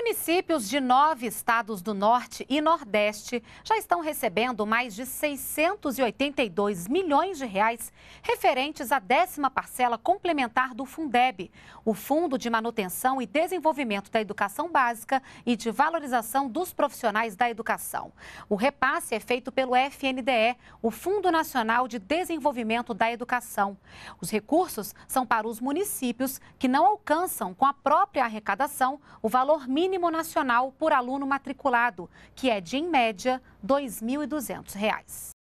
Municípios de nove estados do Norte e Nordeste já estão recebendo mais de 682 milhões de reais referentes à décima parcela complementar do Fundeb, o Fundo de Manutenção e Desenvolvimento da Educação Básica e de Valorização dos Profissionais da Educação. O repasse é feito pelo FNDE, o Fundo Nacional de Desenvolvimento da Educação. Os recursos são para os municípios que não alcançam com a própria arrecadação o valor mínimo mínimo nacional por aluno matriculado, que é de, em média, R$ 2.200.